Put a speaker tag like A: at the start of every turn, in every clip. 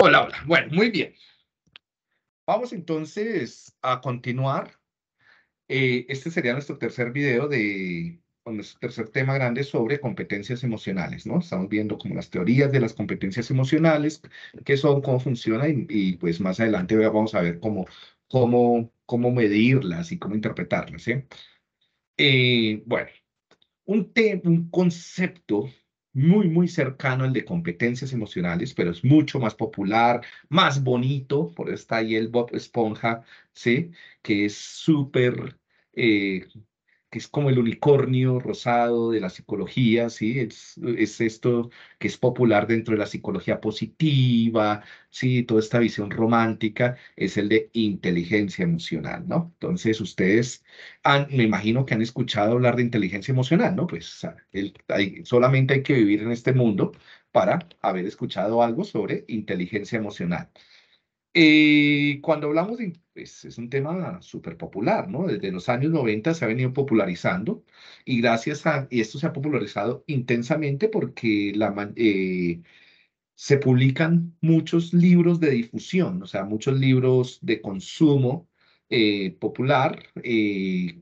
A: Hola, hola. Bueno, muy bien. Vamos entonces a continuar. Eh, este sería nuestro
B: tercer video de, nuestro tercer tema grande sobre competencias emocionales, ¿no? Estamos viendo como las teorías de las competencias emocionales, qué son, cómo funcionan y, pues más adelante vamos a ver cómo, cómo, cómo medirlas y cómo interpretarlas, ¿eh? eh bueno, un, tema, un concepto muy, muy cercano al de competencias emocionales, pero es mucho más popular, más bonito, por eso está ahí el Bob Esponja, ¿sí? Que es súper eh, que es como el unicornio rosado de la psicología, ¿sí? Es, es, esto que es popular dentro de la psicología positiva, ¿sí? Toda esta visión romántica es el de inteligencia emocional, ¿no? Entonces, ustedes han, me imagino que han escuchado hablar de inteligencia emocional, ¿no? Pues solamente hay que vivir en este mundo para haber escuchado algo sobre inteligencia emocional y cuando hablamos de, pues, es un tema súper popular, ¿no? Desde los años 90 se ha venido popularizando y gracias a y esto se ha popularizado intensamente porque eh, se publican muchos libros de difusión, o sea, muchos libros de consumo eh, popular, eh,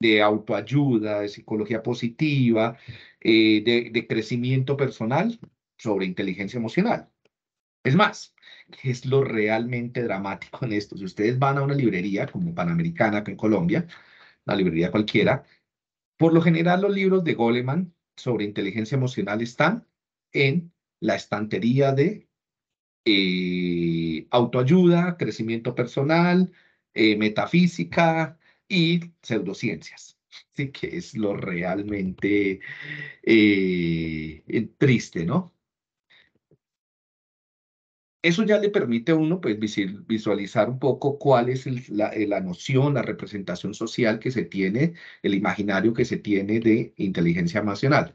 B: de autoayuda, de psicología positiva, de crecimiento personal sobre inteligencia emocional. Es más, que es lo realmente dramático en esto? Si ustedes van a una librería como Panamericana en Colombia, una librería cualquiera, por lo general los libros de Goleman sobre inteligencia emocional están en la estantería de eh, autoayuda, crecimiento personal, eh, metafísica y pseudociencias. Así que es lo realmente eh, triste, ¿no? Eso ya le permite a uno pues, visualizar un poco cuál es eh, la, noción, la representación social que se tiene, el
A: imaginario que se tiene de inteligencia emocional.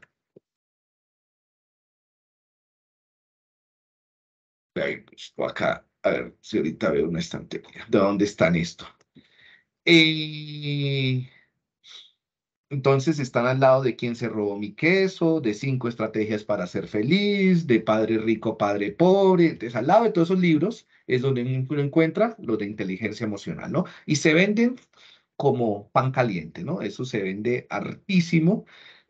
A: Pues, acá, a ver si ahorita veo una estantería. ¿De dónde están esto? Eh,
B: entonces están al lado de quién se robó mi queso, de cinco estrategias para ser feliz, de padre rico, padre pobre. Entonces al lado de todos esos libros es donde uno encuentra los de inteligencia emocional, ¿no? Y se venden como pan caliente, ¿no? Eso se vende hartísimo.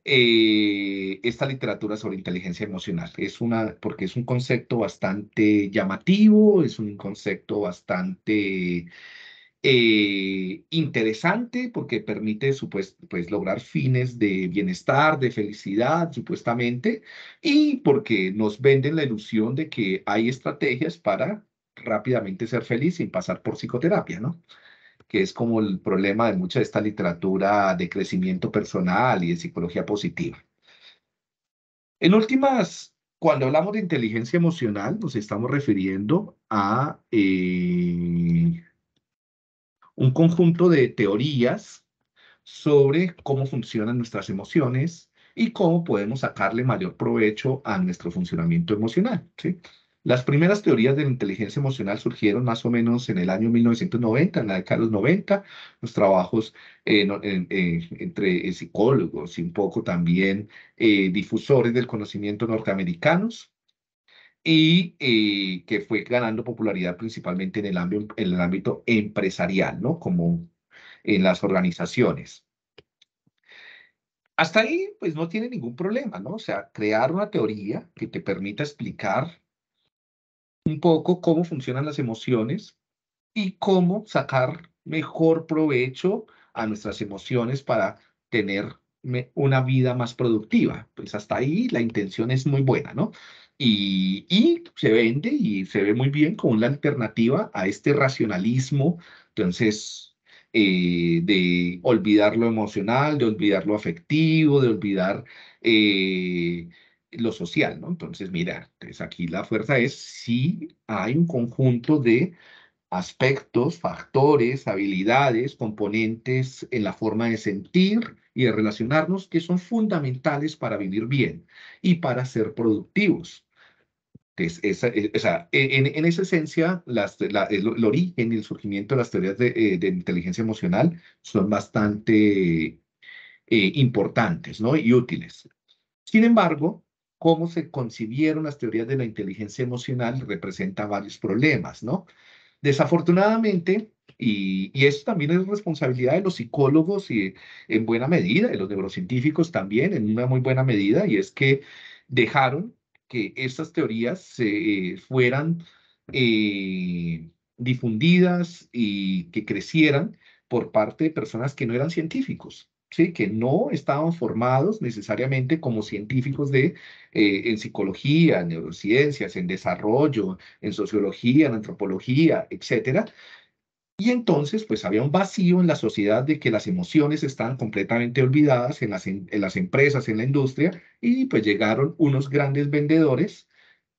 B: Eh, esta literatura sobre inteligencia emocional. Es una, porque es un concepto bastante llamativo, es un concepto bastante eh, interesante porque permite pues, pues, lograr fines de bienestar, de felicidad, supuestamente, y porque nos venden la ilusión de que hay estrategias para rápidamente ser feliz sin pasar por psicoterapia, ¿no? que es como el problema de mucha de esta literatura de crecimiento personal y de psicología positiva. En últimas, cuando hablamos de inteligencia emocional, nos estamos refiriendo a eh, un conjunto de teorías sobre cómo funcionan nuestras emociones y cómo podemos sacarle mayor provecho a nuestro funcionamiento emocional. ¿sí? Las primeras teorías de la inteligencia emocional surgieron más o menos en el año 1990, en la década de los 90, los trabajos eh, eh, eh, entre psicólogos y un poco también difusores del conocimiento norteamericanos y eh, que fue ganando popularidad principalmente en el, ámbito, en el ámbito empresarial, ¿no? Como en las organizaciones. Hasta ahí, pues no tiene ningún problema, ¿no? O sea, crear una teoría que te permita explicar un poco cómo funcionan las emociones y cómo sacar mejor provecho a nuestras emociones para tener una vida más productiva. Pues hasta ahí la intención es muy buena, ¿no? Y, se vende y se ve muy bien como una alternativa a este racionalismo, entonces, eh, de olvidar lo emocional, de olvidar lo afectivo, de olvidar eh, lo social, ¿no? Entonces, mira, pues aquí la fuerza es si hay un conjunto de aspectos, factores, habilidades, componentes en la forma de sentir y de relacionarnos que son fundamentales para vivir bien y para ser productivos es eh, e, en, en, esa esencia, las, la, el, origen y el surgimiento de las teorías de, eh, de inteligencia emocional son bastante eh, importantes ¿no? y útiles. Sin embargo, cómo se concibieron las teorías de la inteligencia emocional representa varios problemas, ¿no? Desafortunadamente, y, y, eso también es responsabilidad de los psicólogos y en buena medida, de los neurocientíficos también en una muy buena medida, y es que dejaron que estas teorías se eh, fueran eh, difundidas y que crecieran por parte de personas que no eran científicos, ¿sí? que no estaban formados necesariamente como científicos de, eh, en psicología, en neurociencias, en desarrollo, en sociología, en antropología, etcétera, y entonces, pues había un vacío en la sociedad de que las emociones estaban completamente olvidadas en las, em, en, las empresas, en la industria, y pues llegaron unos grandes vendedores,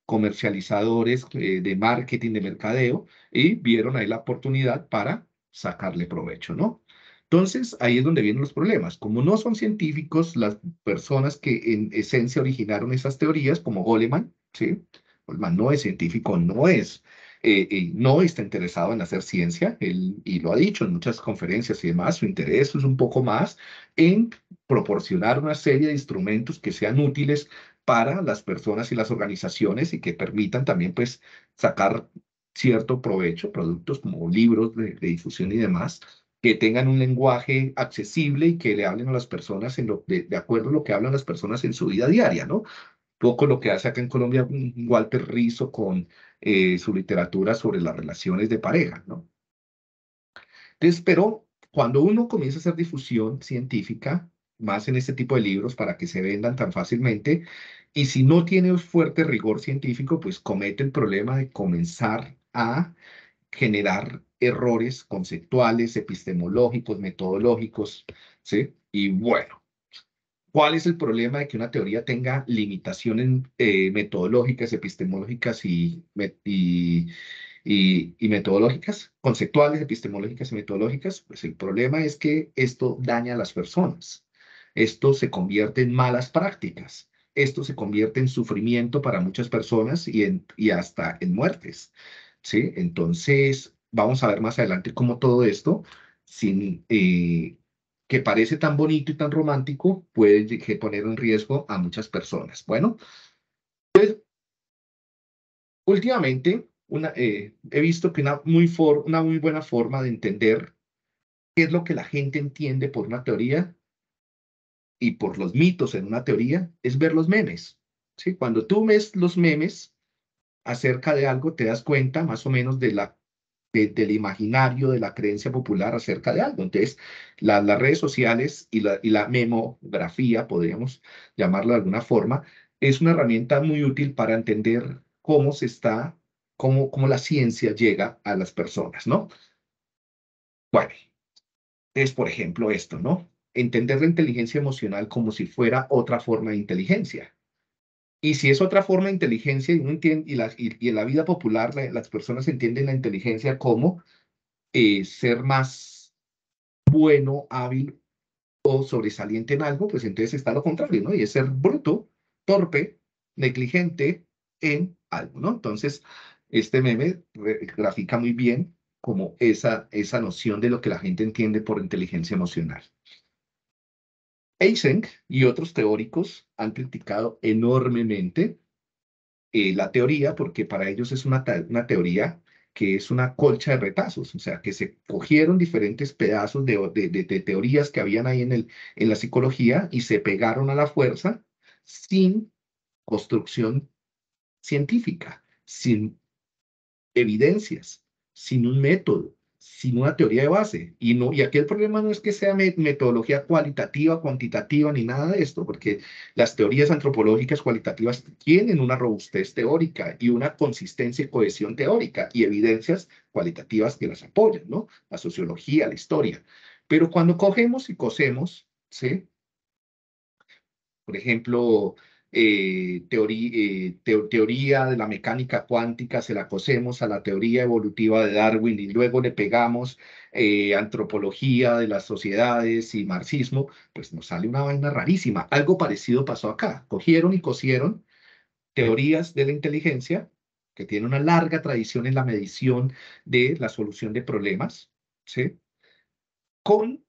B: comercializadores eh, de marketing, de mercadeo, y vieron ahí la oportunidad para sacarle provecho, ¿no? Entonces, ahí es donde vienen los problemas. Como no son científicos las personas que en esencia originaron esas teorías, como Goleman, ¿sí? Goleman no es científico, no es eh, eh, no está interesado en hacer ciencia, él, y lo ha dicho en muchas conferencias y demás, su interés es un poco más en proporcionar una serie de instrumentos que sean útiles para las personas y las organizaciones y que permitan también pues sacar cierto provecho, productos como libros de, difusión y demás, que tengan un lenguaje accesible y que le hablen a las personas en de, acuerdo a lo que hablan las personas en su vida diaria, ¿no? poco lo que hace acá en Colombia Walter Rizzo con eh, su literatura sobre las relaciones de pareja, ¿no? Entonces, pero cuando uno comienza a hacer difusión científica, más en este tipo de libros para que se vendan tan fácilmente, y si no tiene un fuerte rigor científico, pues comete el problema de comenzar a generar errores conceptuales, epistemológicos, metodológicos, ¿sí? Y bueno, ¿Cuál es el problema de que una teoría tenga limitaciones eh, metodológicas, epistemológicas y, metodológicas, conceptuales, epistemológicas y metodológicas? Pues el problema es que esto daña a las personas. Esto se convierte en malas prácticas. Esto se convierte en sufrimiento para muchas personas y, en, y hasta en muertes. ¿sí? Entonces, vamos a ver más adelante cómo todo esto sin, eh, que parece tan bonito y tan romántico puede poner en riesgo a muchas personas. Bueno, pues, últimamente eh, he visto que una muy, una muy buena forma de entender qué es lo que la gente entiende por una teoría y por los mitos en una teoría es ver los memes. ¿sí? Cuando tú ves los memes acerca de algo, te das cuenta más o menos de la del imaginario, de la creencia popular acerca de algo. Entonces, las redes sociales y la, memografía, podríamos llamarla de alguna forma, es una herramienta muy útil para entender cómo se está, cómo, cómo la ciencia llega a las personas, ¿no? Bueno, es por ejemplo esto, ¿no? Entender la inteligencia emocional como si fuera otra forma de inteligencia. Y si es otra forma de inteligencia y, la, y, en la vida popular las personas entienden la inteligencia como eh, ser más bueno, hábil o sobresaliente en algo, pues entonces está lo contrario, ¿no? Y es ser bruto, torpe, negligente en algo, ¿no? Entonces, este meme grafica muy bien como esa, esa noción de lo que la gente entiende por inteligencia emocional. Eysenck y otros teóricos han criticado enormemente eh, la teoría porque para ellos es una, teoría que es una colcha de retazos, o sea, que se cogieron diferentes pedazos de, teorías que habían ahí en la psicología y se pegaron a la fuerza sin construcción científica, sin evidencias, sin un método, sin una teoría de base. Y, no, y aquí el problema no es que sea metodología cualitativa, cuantitativa, ni nada de esto, porque las teorías antropológicas cualitativas tienen una robustez teórica y una consistencia y cohesión teórica y evidencias cualitativas que las apoyan, ¿no? La sociología, la historia. Pero cuando cogemos y cosemos, ¿sí? Por ejemplo, eh, eh, teoría, de la mecánica cuántica, se la cosemos a la teoría evolutiva de Darwin y luego le pegamos eh, antropología de las sociedades y marxismo, pues nos sale una vaina rarísima. Algo parecido pasó acá. Cogieron y cosieron teorías de la inteligencia, que tiene una larga tradición en la medición de la solución de problemas, ¿sí? con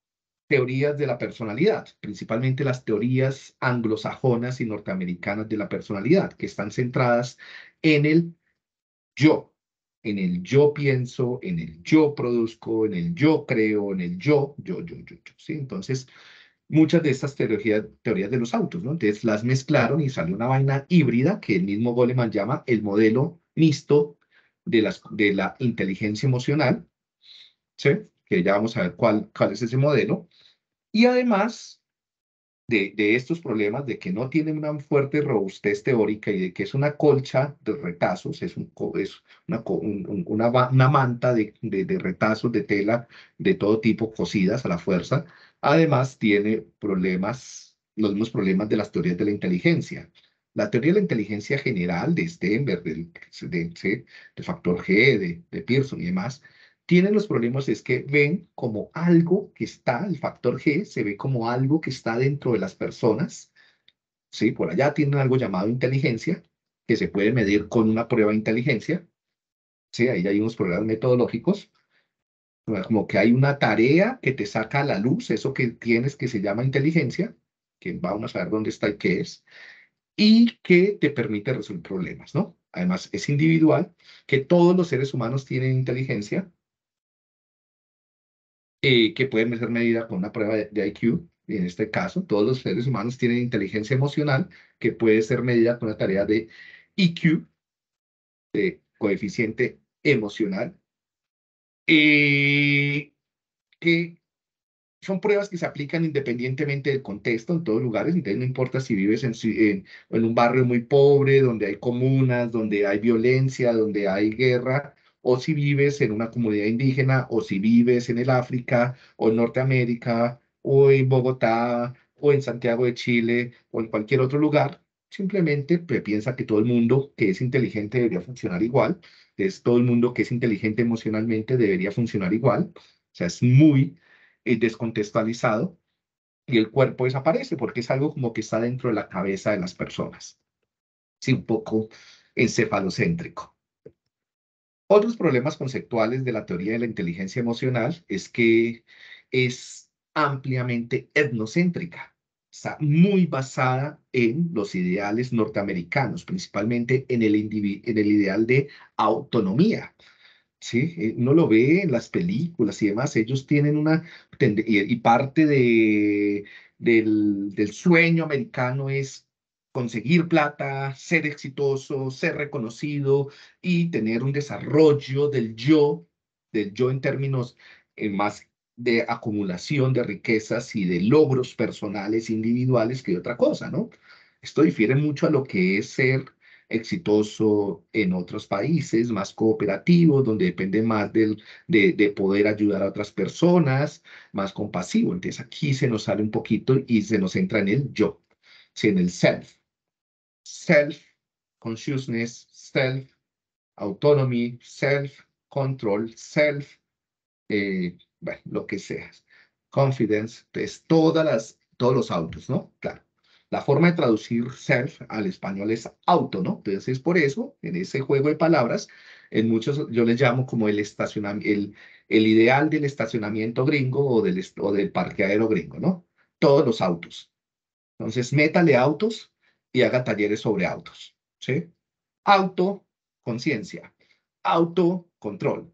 B: teorías de la personalidad, principalmente las teorías anglosajonas y norteamericanas de la personalidad, que están centradas en el yo, en el yo pienso, en el yo produzco, en el yo creo, en el yo, yo, yo, yo, yo. ¿sí? Entonces, muchas de estas teorías, teorías de los autos, ¿no? Entonces las mezclaron y salió una vaina híbrida que el mismo Goleman llama el modelo mixto de, las, de la inteligencia emocional, ¿sí? que ya vamos a ver cuál, cuál es ese modelo. Y además de, de estos problemas de que no tienen una fuerte robustez teórica y de que es una colcha de retazos, es, un, es una, una, una, manta de, de, retazos de tela de todo tipo cosidas a la fuerza, además tiene problemas, los mismos problemas de las teorías de la inteligencia. La teoría de la inteligencia general de Stenberg, de, de, de factor G, de, de, Pearson y demás, tienen los problemas es que ven como algo que está, el factor G se ve como algo que está dentro de las personas, ¿sí? Por allá tienen algo llamado inteligencia, que se puede medir con una prueba de inteligencia, ¿sí? Ahí hay unos problemas metodológicos, como que hay una tarea que te saca a la luz, eso que tienes que se llama inteligencia, que vamos a ver dónde está y qué es, y que te permite resolver problemas, ¿no? Además, es individual, que todos los seres humanos tienen inteligencia, que pueden ser medida con una prueba de, IQ, en este caso, todos los seres humanos tienen inteligencia emocional que puede ser medida con una tarea de IQ, de coeficiente emocional, eh, que son pruebas que se aplican independientemente del contexto en todos lugares, entonces no importa si vives en un barrio muy pobre, donde hay comunas, donde hay violencia, donde hay guerra, o si vives en una comunidad indígena, o si vives en el África, o en Norteamérica, o en Bogotá, o en Santiago de Chile, o en cualquier otro lugar, simplemente piensa que todo el mundo que es inteligente debería funcionar igual, es todo el mundo que es inteligente emocionalmente debería funcionar igual, o sea, es muy eh, descontextualizado y el cuerpo desaparece porque es algo como que está dentro de la cabeza de las personas. Sí, un poco encefalocéntrico. Otros problemas conceptuales de la teoría de la inteligencia emocional es que es ampliamente etnocéntrica, está muy basada en los ideales norteamericanos, principalmente en el, ideal de autonomía. ¿sí? Eh, uno lo ve en las películas y demás, ellos tienen una, y parte del sueño americano es conseguir plata, ser exitoso, ser reconocido y tener un desarrollo del yo, del yo en términos eh, más de acumulación de riquezas y de logros personales, individuales, que otra cosa, ¿no? Esto difiere mucho a lo que es ser exitoso en otros países, más cooperativo, donde depende más del, de, de, poder ayudar a otras personas, más compasivo. Entonces aquí se nos sale un poquito y se nos entra en el yo, en el self self-consciousness, self-autonomy, self-control, self, eh, bueno, lo que seas. Confidence, es pues, todas las, todos los autos, ¿no? Claro. La forma de traducir self al español es auto, ¿no? Entonces es por eso, en ese juego de palabras, en muchos yo les llamo como el estacionamiento, el, el ideal del estacionamiento gringo o del, o del parqueadero gringo, ¿no? Todos los autos. Entonces, métale autos y haga talleres sobre autos. ¿sí? Auto, autocontrol,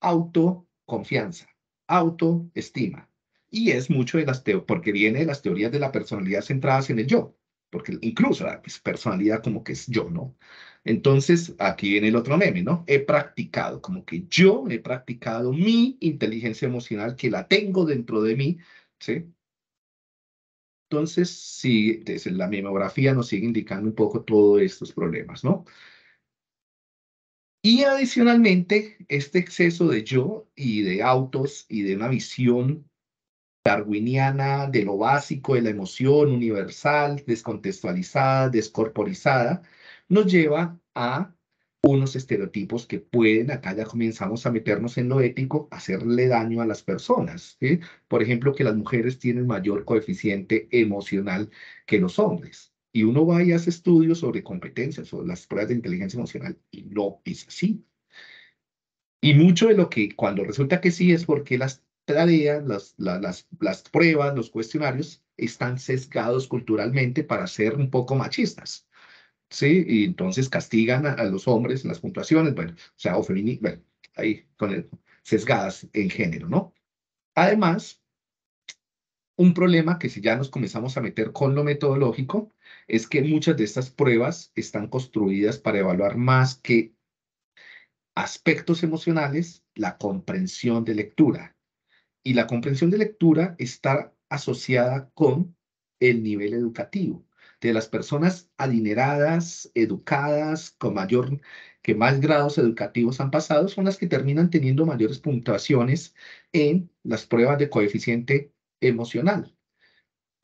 B: autoconfianza, autoestima, Y es mucho de las teorías, porque viene de las teorías de la personalidad centradas en el yo, porque incluso la personalidad como que es yo, ¿no? Entonces, aquí viene el otro meme, ¿no? He practicado, como que yo he practicado mi inteligencia emocional, que la tengo dentro de mí, ¿sí? Entonces, sí, desde la memografía nos sigue indicando un poco todos estos problemas, ¿no? Y adicionalmente, este exceso de yo y de autos y de una visión darwiniana de lo básico, de la emoción universal, descontextualizada, descorporizada, nos lleva a unos estereotipos que pueden, acá ya comenzamos a meternos en lo ético, hacerle daño a las personas. Por ejemplo, que las mujeres tienen mayor coeficiente emocional que los hombres. Y uno va y hace estudios sobre competencias, sobre las pruebas de inteligencia emocional, y no es así. Y mucho de lo que cuando resulta que sí es porque las tareas, las pruebas, los cuestionarios están sesgados culturalmente para ser un poco machistas. ¿sí? Y entonces castigan a, los hombres en las puntuaciones, bueno, o sea, o bueno, ahí con sesgadas en género, ¿no? Además, un problema que si ya nos comenzamos a meter con lo metodológico es que muchas de estas pruebas están construidas para evaluar más que aspectos emocionales, la comprensión de lectura. Y la comprensión de lectura está asociada con el nivel educativo de las personas adineradas, educadas, con mayor, que más grados educativos han pasado, son las que terminan teniendo mayores puntuaciones en las pruebas de coeficiente emocional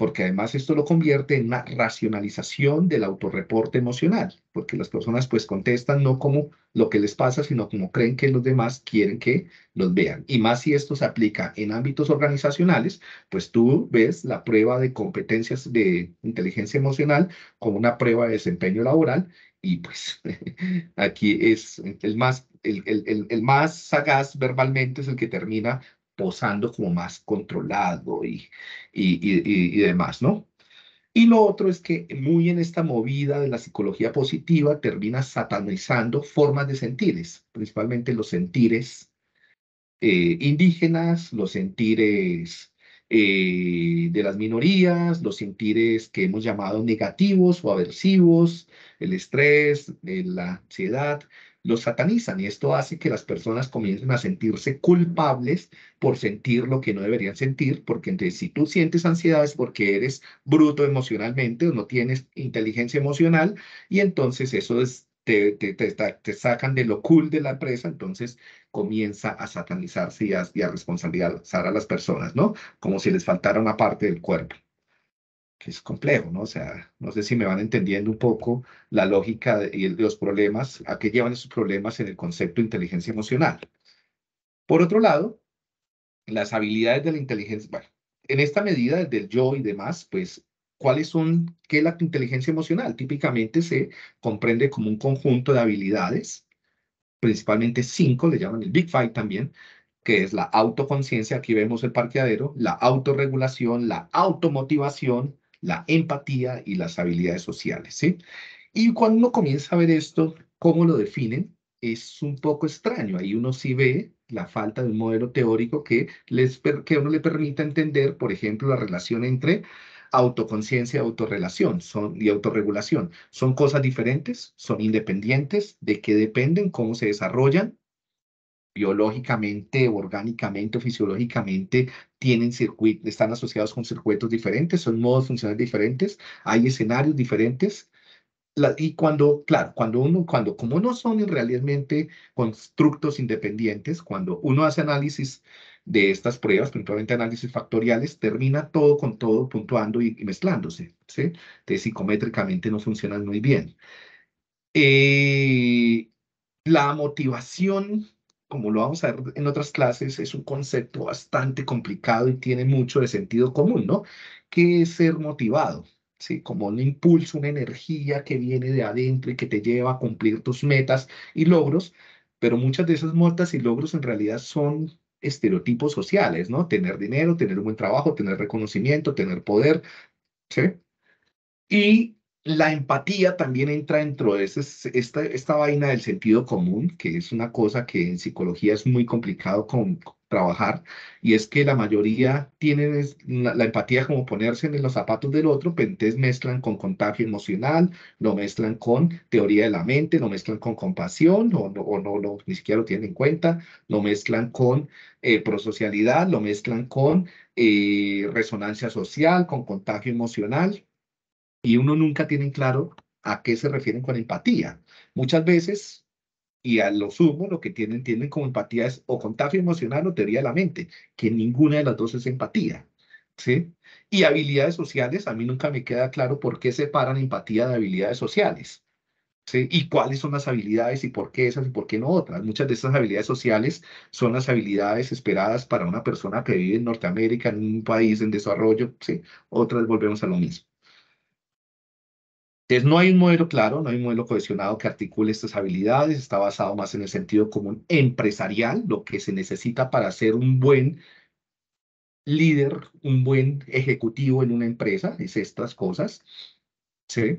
B: porque además esto lo convierte en una racionalización del autorreporte emocional, porque las personas pues contestan no como lo que les pasa, sino como creen que los demás quieren que los vean. Y más si esto se aplica en ámbitos organizacionales, pues tú ves la prueba de competencias de inteligencia emocional como una prueba de desempeño laboral y pues aquí es el más, el, el, el, más sagaz verbalmente es el que termina posando como más controlado y, y, y, demás, ¿no? Y lo otro es que muy en esta movida de la psicología positiva termina satanizando formas de sentires, principalmente los sentires eh, indígenas, los sentires eh, de las minorías, los sentires que hemos llamado negativos o aversivos, el estrés, la ansiedad, los satanizan y esto hace que las personas comiencen a sentirse culpables por sentir lo que no deberían sentir, porque entonces si tú sientes ansiedad es porque eres bruto emocionalmente o no tienes inteligencia emocional y entonces eso es, te, sacan de lo cool de la empresa, entonces comienza a satanizarse y a responsabilizar a las personas, ¿no? Como si les faltara una parte del cuerpo que es complejo, ¿no? O sea, no sé si me van entendiendo un poco la lógica de, y los problemas, a qué llevan esos problemas en el concepto de inteligencia emocional. Por otro lado, las habilidades de la inteligencia, bueno, en esta medida del yo y demás, pues, ¿cuáles son, qué es la inteligencia emocional? Típicamente se comprende como un conjunto de habilidades, principalmente cinco, le llaman el Big Five también, que es la autoconciencia, aquí vemos el parqueadero, la autorregulación, la automotivación, la empatía y las habilidades sociales, ¿sí? Y cuando uno comienza a ver esto, cómo lo definen, es un poco extraño. Ahí uno sí ve la falta de un modelo teórico que, les, que uno le permita entender, por ejemplo, la relación entre autoconciencia y autorrelación son, y autorregulación. Son cosas diferentes, son independientes, de qué dependen, cómo se desarrollan biológicamente, orgánicamente fisiológicamente tienen circuitos, están asociados con circuitos diferentes, son modos funcionales diferentes, hay escenarios diferentes. y cuando, claro, cuando uno, cuando como no son realmente constructos independientes, cuando uno hace análisis de estas pruebas, principalmente análisis factoriales, termina todo con todo puntuando y, mezclándose, ¿sí? Entonces, psicométricamente no funcionan muy bien. Eh, la motivación como lo vamos a ver en otras clases, es un concepto bastante complicado y tiene mucho de sentido común, ¿no? ¿Qué es ser motivado? ¿Sí? Como un impulso, una energía que viene de adentro y que te lleva a cumplir tus metas y logros, pero muchas de esas metas y logros en realidad son estereotipos sociales, ¿no? Tener dinero, tener un buen trabajo, tener reconocimiento, tener poder, ¿sí? Y la empatía también entra dentro de esta, vaina del sentido común, que es una cosa que en psicología es muy complicado con, trabajar, y es que la mayoría tienen la, empatía como ponerse en los zapatos del otro, pero entonces mezclan con contagio emocional, lo mezclan con teoría de la mente, lo mezclan con compasión, o, no, ni siquiera lo tienen en cuenta, lo mezclan con eh, prosocialidad, lo mezclan con eh, resonancia social, con contagio emocional, y uno nunca tiene claro a qué se refieren con empatía. Muchas veces, y a lo sumo, lo que tienen, tienen como empatía es o contagio emocional o teoría de la mente, que ninguna de las dos es empatía. ¿sí? Y habilidades sociales, a mí nunca me queda claro por qué separan empatía de habilidades sociales. ¿Sí? ¿Y cuáles son las habilidades y por qué esas y por qué no otras? Muchas de esas habilidades sociales son las habilidades esperadas para una persona que vive en Norteamérica, en un país en desarrollo, ¿sí? Otras volvemos a lo mismo. Entonces, no hay un modelo claro, no hay un modelo cohesionado que articule estas habilidades, está basado más en el sentido común empresarial, lo que se necesita para ser un buen líder, un buen ejecutivo en una empresa, es estas cosas. ¿sí?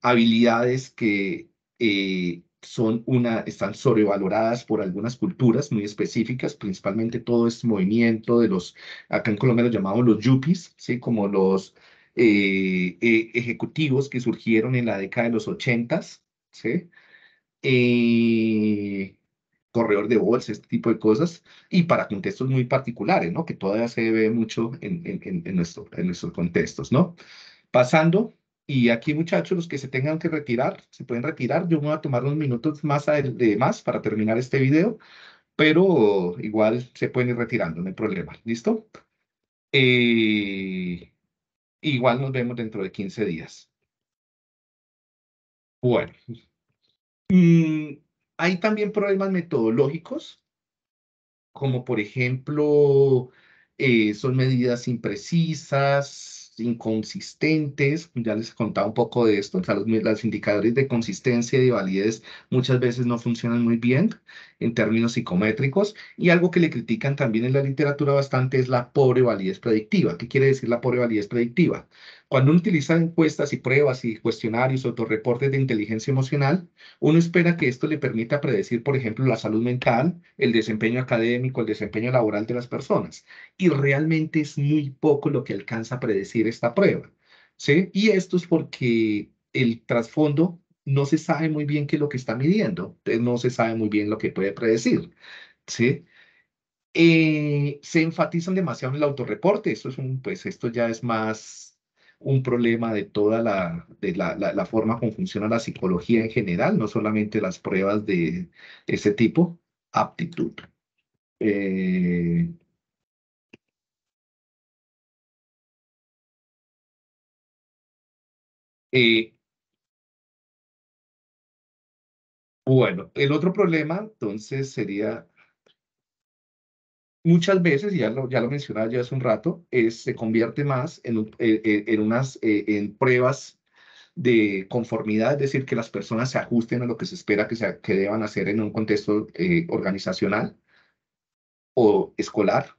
B: Habilidades que eh, son una, están sobrevaloradas por algunas culturas muy específicas, principalmente todo este movimiento de los, acá en Colombia lo llamamos los Yupis, ¿sí? como los eh, eh, ejecutivos que surgieron en la década de los ochentas, ¿sí? Eh, corredor de bolsa, este tipo de cosas, y para contextos muy particulares, ¿no? Que todavía se ve mucho en, en, nuestros contextos, ¿no? Pasando, y aquí muchachos, los que se tengan que retirar, se pueden retirar, yo voy a tomar unos minutos más, de más para terminar este video, pero igual se pueden ir retirando, no hay problema, ¿listo? Eh, Igual nos vemos dentro de 15 días. Bueno, mm, hay también problemas metodológicos, como por ejemplo, eh, son medidas imprecisas, inconsistentes, ya les he contado un poco de esto, o sea, los, indicadores de consistencia y de validez muchas veces no funcionan muy bien en términos psicométricos y algo que le critican también en la literatura bastante es la pobre validez predictiva. ¿Qué quiere decir la pobre validez predictiva? Cuando uno utiliza encuestas y pruebas y cuestionarios o reportes de inteligencia emocional, uno espera que esto le permita predecir, por ejemplo, la salud mental, el desempeño académico, el desempeño laboral de las personas. Y realmente es muy poco lo que alcanza a predecir esta prueba. ¿sí? Y esto es porque el trasfondo no se sabe muy bien qué es lo que está midiendo, no se sabe muy bien lo que puede predecir. ¿sí? Eh, se enfatizan demasiado en el autorreporte, esto, es un, pues, esto ya es más un problema de toda la, de la, la, forma como funciona la psicología en general, no
A: solamente las pruebas de ese tipo, aptitud. Eh, eh, bueno, el otro problema entonces sería
B: muchas veces, ya lo, ya lo mencionaba ya hace un rato, es, eh, se convierte más en, eh, eh, en, unas en pruebas de conformidad, es decir, que las personas se ajusten a lo que se espera que, se, que deban hacer en un contexto organizacional o escolar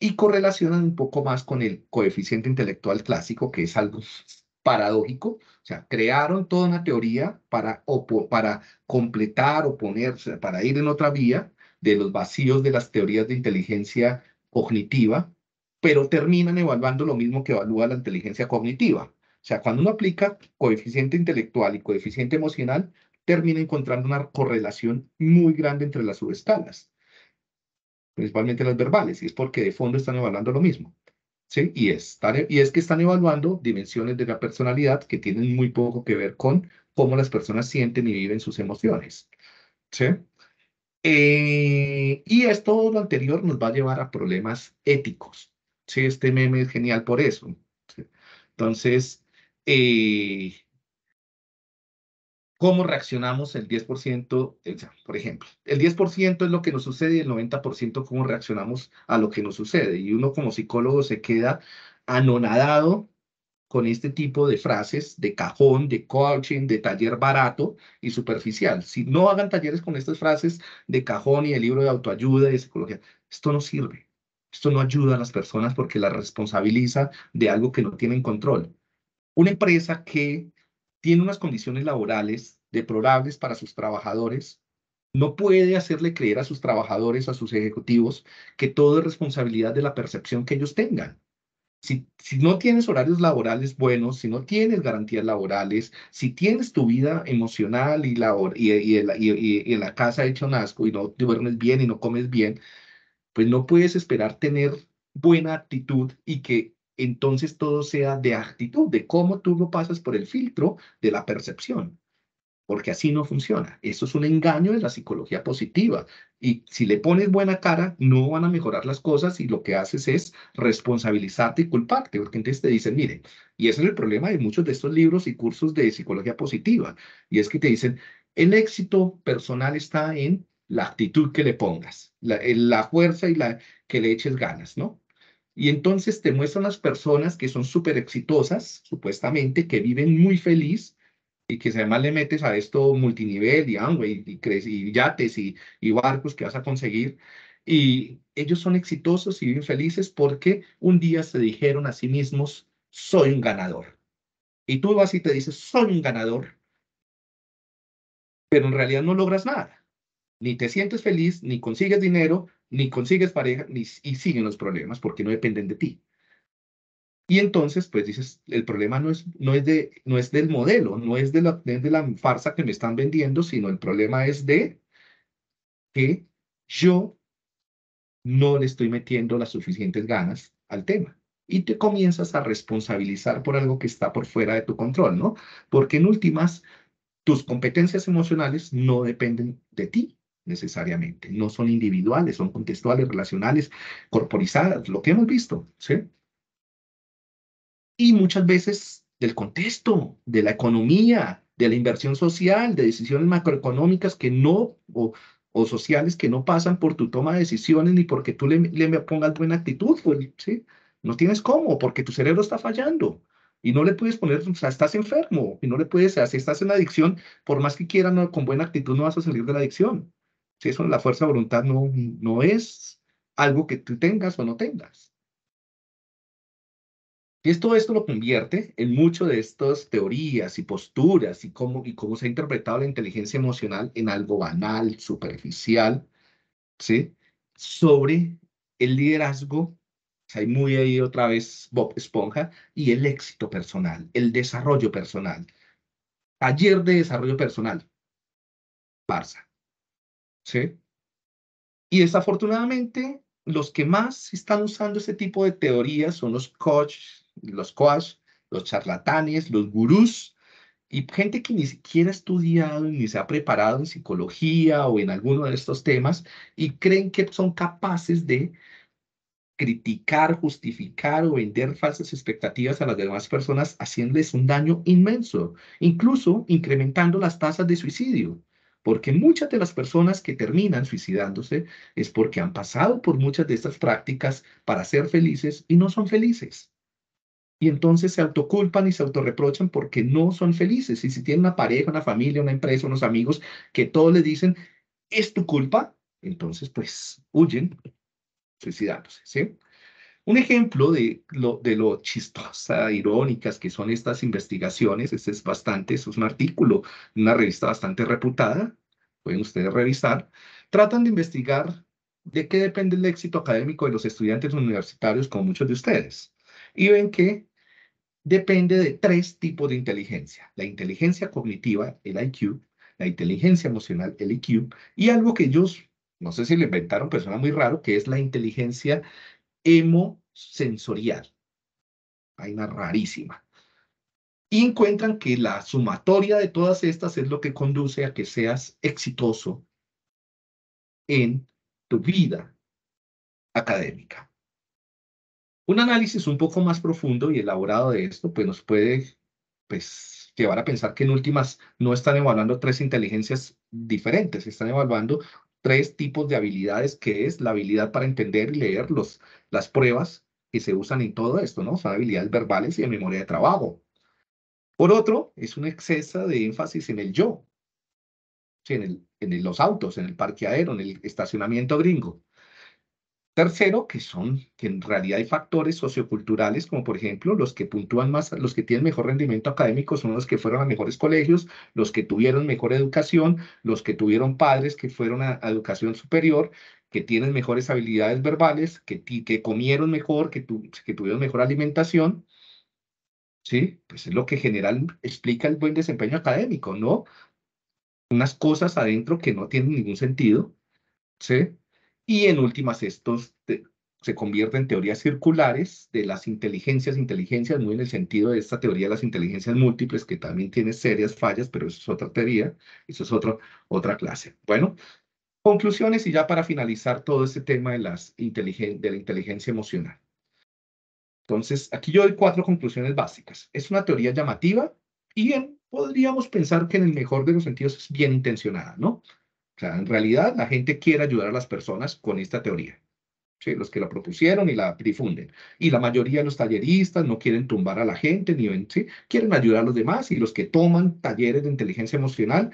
B: y correlacionan un poco más con el coeficiente intelectual clásico, que es algo paradójico, o sea, crearon toda una teoría para, o, para completar o ponerse, para ir en otra vía, de los vacíos de las teorías de inteligencia cognitiva, pero terminan evaluando lo mismo que evalúa la inteligencia cognitiva. O sea, cuando uno aplica coeficiente intelectual y coeficiente emocional, termina encontrando una correlación muy grande entre las subescalas, principalmente las verbales, y es porque de fondo están evaluando lo mismo. ¿sí? Y, es, e, y es que están evaluando dimensiones de la personalidad que tienen muy poco que ver con cómo las personas sienten y viven sus emociones. ¿sí? Eh, y esto, lo anterior, nos va a llevar a problemas éticos. Sí, este meme es genial por eso. Entonces, eh, ¿cómo reaccionamos el 10%? Por ejemplo, el 10% es lo que nos sucede y el 90% cómo reaccionamos a lo que nos sucede. Y uno como psicólogo se queda anonadado con este tipo de frases de cajón, de coaching, de taller barato y superficial. Si no hagan talleres con estas frases de cajón y el libro de autoayuda y de psicología, esto no sirve. Esto no ayuda a las personas porque las responsabiliza de algo que no tienen control. Una empresa que tiene unas condiciones laborales deplorables para sus trabajadores, no puede hacerle creer a sus trabajadores, a sus ejecutivos, que todo es responsabilidad de la percepción que ellos tengan. Si, no tienes horarios laborales buenos, si no tienes garantías laborales, si tienes tu vida emocional y la, y, y, la casa hecha un asco y no duermes bien y no comes bien, pues no puedes esperar tener buena actitud y que entonces todo sea de actitud, de cómo tú lo pasas por el filtro de la percepción porque así no funciona. Eso es un engaño de la psicología positiva. Y si le pones buena cara, no van a mejorar las cosas y lo que haces es responsabilizarte y culparte, porque entonces te dicen, miren, y ese es el problema de muchos de estos libros y cursos de psicología positiva, y es que te dicen, el éxito personal está en la actitud que le pongas, la, eh, la fuerza y la que le eches ganas, ¿no? Y entonces te muestran las personas que son súper exitosas, supuestamente, que viven muy feliz, y que además le metes a esto multinivel y Amway ah, y, y yates y, barcos que vas a conseguir. Y ellos son exitosos y bien felices porque un día se dijeron a sí mismos, soy un ganador. Y tú vas y te dices, soy un ganador, pero en realidad no logras nada. Ni te sientes feliz, ni consigues dinero, ni consigues pareja, y siguen los problemas porque no dependen de ti. Y entonces, pues dices, el problema no es, no es, de, no es del modelo, no es de, la, de la farsa que me están vendiendo, sino el problema es de que yo no le estoy metiendo las suficientes ganas al tema. Y te comienzas a responsabilizar por algo que está por fuera de tu control, ¿no? Porque en últimas, tus competencias emocionales no dependen de ti necesariamente, no son individuales, son contextuales, relacionales, corporizadas, lo que hemos visto, ¿sí? y muchas veces del contexto, de la economía, de la inversión social, de decisiones macroeconómicas que no, o, sociales que no pasan por tu toma de decisiones ni porque tú le, le pongas buena actitud, pues, No tienes cómo, porque tu cerebro está fallando y no le puedes poner, o sea, estás enfermo y no le puedes, si estás en adicción, por más que quieran, con buena actitud no vas a salir de la adicción. Si eso, la fuerza de voluntad no, no es algo que tú tengas o no tengas. Y todo esto lo convierte en mucho de estas teorías y posturas y cómo, y cómo se ha interpretado la inteligencia emocional en algo banal, superficial, ¿sí? Sobre el liderazgo, hay muy ahí otra vez Bob Esponja, y el éxito personal, el desarrollo personal. Taller de desarrollo personal, Barça, ¿sí? Y desafortunadamente, los que más están usando ese tipo de teorías son los coaches los coach, los charlatanes, los gurús y gente que ni siquiera ha estudiado ni se ha preparado en psicología o en alguno de estos temas y creen que son capaces de criticar, justificar o vender falsas expectativas a las demás personas, haciéndoles un daño inmenso, incluso incrementando las tasas de suicidio, porque muchas de las personas que terminan suicidándose es porque han pasado por muchas de estas prácticas para ser felices y no son felices y entonces se autoculpan y se autorreprochan porque no son felices. Y si tienen una pareja, una familia, una empresa, unos amigos que todos le dicen, es tu culpa, entonces pues huyen suicidándose, Un ejemplo de lo, de lo chistosa, irónicas que son estas investigaciones, este es bastante, este es un artículo una revista bastante reputada, pueden ustedes revisar, tratan de investigar de qué depende el éxito académico de los estudiantes universitarios como muchos de ustedes. Y ven que depende de tres tipos de inteligencia. La inteligencia cognitiva, el IQ, la inteligencia emocional, el IQ, y algo que ellos, no sé si lo inventaron, pero suena muy raro, que es la inteligencia hemosensorial. una rarísima. Y encuentran que la sumatoria de todas estas es lo que conduce a que seas exitoso en tu vida académica. Un análisis un poco más profundo y elaborado de esto, pues nos puede pues, llevar a pensar que en últimas no están evaluando tres inteligencias diferentes, están evaluando tres tipos de habilidades, que es la habilidad para entender y leer las pruebas que se usan en todo esto, ¿no? Son habilidades verbales y de memoria de trabajo. Por otro, es un exceso de énfasis en el yo, en, el, en los autos, en el parqueadero, en el estacionamiento gringo. Tercero, que son, que en realidad hay factores socioculturales, como por ejemplo, los que puntúan más, los que tienen mejor rendimiento académico son los que fueron a mejores colegios, los que tuvieron mejor educación, los que tuvieron padres que fueron a, educación superior, que tienen mejores habilidades verbales, que, que comieron mejor, que, que tuvieron mejor alimentación. ¿Sí? Pues es lo que general explica el buen desempeño académico, ¿no? Unas cosas adentro que no tienen ningún sentido, ¿sí? Y en últimas, estos se convierten en teorías circulares de las inteligencias, inteligencias, muy en el sentido de esta teoría de las inteligencias múltiples, que también tiene serias fallas, pero eso es otra teoría, eso es otro, otra clase. Bueno, conclusiones y ya para finalizar todo este tema de, las inteligen de la inteligencia emocional. Entonces, aquí yo doy cuatro conclusiones básicas. Es una teoría llamativa y en, podríamos pensar que en el mejor de los sentidos es bien intencionada, ¿no? O sea, en realidad la gente quiere ayudar a las personas con esta teoría. ¿sí? Los que la propusieron y la difunden. Y la mayoría de los talleristas no quieren tumbar a la gente, ni ¿sí? quieren ayudar a los demás. Y los que toman talleres de inteligencia emocional,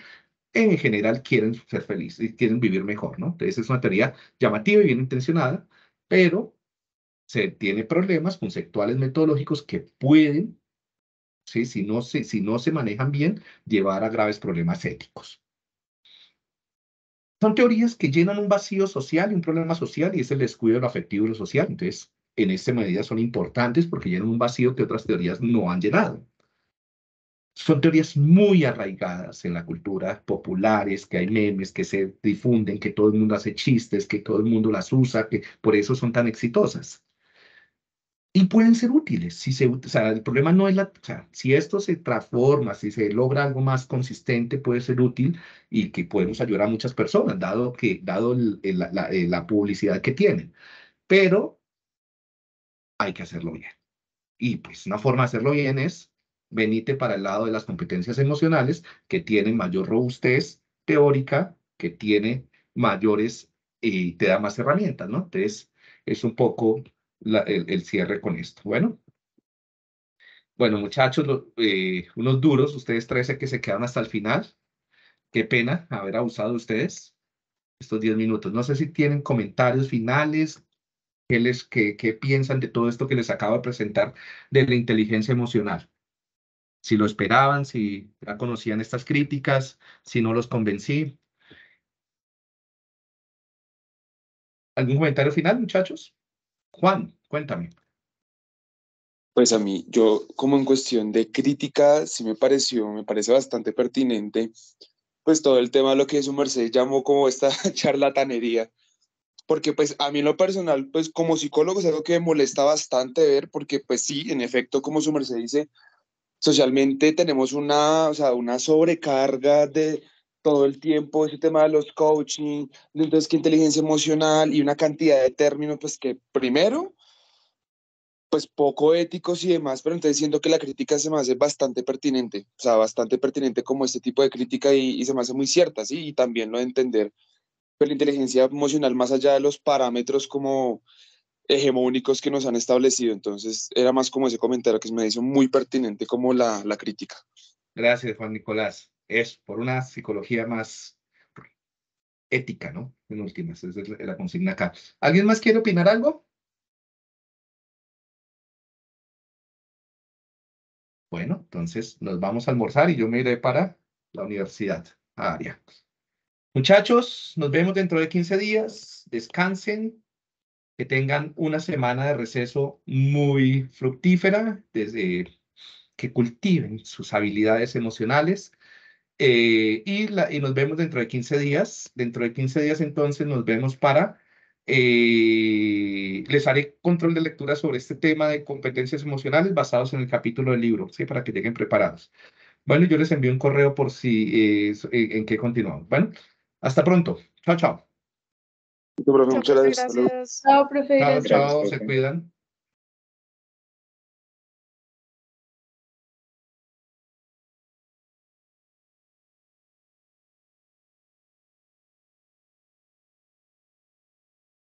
B: en general quieren ser felices y quieren vivir mejor. ¿no? Entonces es una teoría llamativa y bien intencionada, pero se tiene problemas conceptuales metodológicos que pueden, ¿sí? si, no se, si no se manejan bien, llevar a graves problemas éticos. Son teorías que llenan un vacío social y un problema social y es el descuido de lo afectivo y lo social. Entonces, en esta medida son importantes porque llenan un vacío que otras teorías no han llenado. Son teorías muy arraigadas en la cultura, populares, que hay memes, que se difunden, que todo el mundo hace chistes, que todo el mundo las usa, que por eso son tan exitosas y pueden ser útiles. Si se, o sea, el problema no es la, o si esto se transforma, si se logra algo más consistente, puede ser útil y que podemos ayudar a muchas personas, dado que, dado eh, la, publicidad que tienen. Pero hay que hacerlo bien. Y pues una forma de hacerlo bien es venite para el lado de las competencias emocionales que tienen mayor robustez teórica, que tiene mayores y eh, te da más herramientas, ¿no? Entonces, es un poco el, cierre con esto. Bueno. Bueno, muchachos, eh, unos duros, ustedes 13 que se quedan hasta el final. Qué pena haber abusado ustedes estos 10 minutos. No sé si tienen comentarios finales, qué, les, qué piensan de todo esto que les acabo de presentar de la inteligencia emocional. Si lo esperaban, si ya conocían estas críticas, si no los convencí.
A: ¿Algún comentario final, muchachos? Juan, cuéntame. Pues a mí, yo como en cuestión de crítica, sí me pareció, me parece bastante pertinente, pues todo el tema de lo
B: que su merced llamó como esta charlatanería, porque pues a mí en lo personal, pues como psicólogo es algo que me molesta bastante ver, porque pues sí, en efecto, como su merced dice, socialmente tenemos una, o sea, una sobrecarga de, todo el tiempo ese tema de los coaching, entonces que inteligencia emocional y una cantidad de términos, pues que primero, pues poco éticos y demás, pero entonces siento que la crítica se me hace bastante pertinente, o sea, bastante pertinente como este tipo de crítica y, se me hace muy cierta, ¿sí? Y también lo de entender pero pues, la inteligencia emocional más allá de los parámetros como hegemónicos que nos han establecido, entonces era más como ese comentario que me hizo muy pertinente como la crítica. Gracias, Juan Nicolás es por una psicología más
A: ética, ¿no? En últimas, esa es la consigna acá. ¿Alguien más quiere opinar algo? Bueno, entonces nos vamos a almorzar y yo me iré para la universidad,
B: Muchachos, nos vemos dentro de 15 días. Descansen, que tengan una semana de receso muy fructífera, desde que cultiven sus habilidades emocionales eh, y, la, y nos vemos dentro de 15 días. Dentro de 15 días entonces nos vemos para... Eh, les haré control de lectura sobre este tema de competencias emocionales basados en el capítulo del libro, ¿sí? para que lleguen preparados. Bueno, yo les envío un correo por si eh, en qué continuamos. Bueno,
A: hasta pronto. Chao, chao. Muchas gracias. Chao, profe. chao, se cuidan.